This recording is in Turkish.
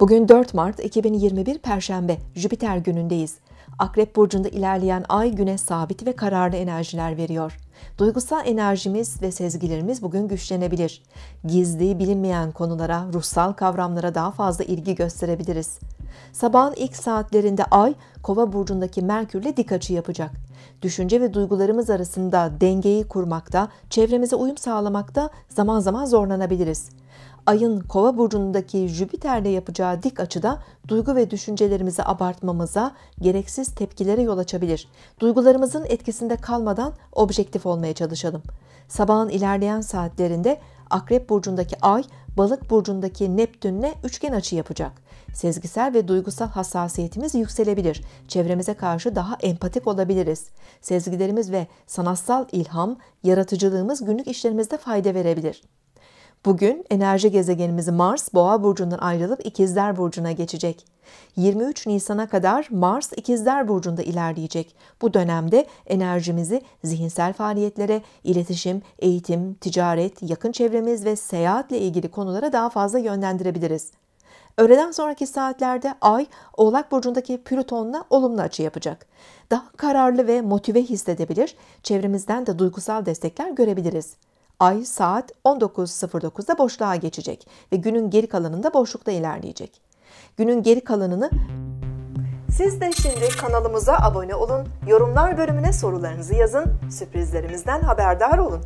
Bugün 4 Mart 2021 Perşembe Jüpiter günündeyiz. Akrep burcunda ilerleyen ay güne sabit ve kararlı enerjiler veriyor. Duygusal enerjimiz ve sezgilerimiz bugün güçlenebilir. Gizli, bilinmeyen konulara, ruhsal kavramlara daha fazla ilgi gösterebiliriz. Sabahın ilk saatlerinde Ay, Kova burcundaki Merkürle dik açı yapacak. Düşünce ve duygularımız arasında dengeyi kurmakta, çevremize uyum sağlamakta zaman zaman zorlanabiliriz. Ayın Kova burcundaki Jüpiter'le yapacağı dik açıda duygu ve düşüncelerimizi abartmamıza, gereksiz tepkilere yol açabilir. Duygularımızın etkisinde kalmadan objektif olmaya çalışalım. Sabahın ilerleyen saatlerinde Akrep burcundaki Ay Balık burcundaki Neptün'le üçgen açı yapacak. Sezgisel ve duygusal hassasiyetimiz yükselebilir. Çevremize karşı daha empatik olabiliriz. Sezgilerimiz ve sanatsal ilham, yaratıcılığımız günlük işlerimizde fayda verebilir. Bugün enerji gezegenimiz Mars Boğa burcundan ayrılıp İkizler burcuna geçecek. 23 Nisan'a kadar Mars İkizler burcunda ilerleyecek. Bu dönemde enerjimizi zihinsel faaliyetlere, iletişim, eğitim, ticaret, yakın çevremiz ve seyahatle ilgili konulara daha fazla yönlendirebiliriz. Öğleden sonraki saatlerde Ay, Oğlak Burcu'ndaki Plüton'la olumlu açı yapacak. Daha kararlı ve motive hissedebilir, çevremizden de duygusal destekler görebiliriz. Ay saat 19.09'da boşluğa geçecek ve günün geri kalanında boşlukta ilerleyecek. Günün geri kalanını siz de şimdi kanalımıza abone olun, yorumlar bölümüne sorularınızı yazın, sürprizlerimizden haberdar olun.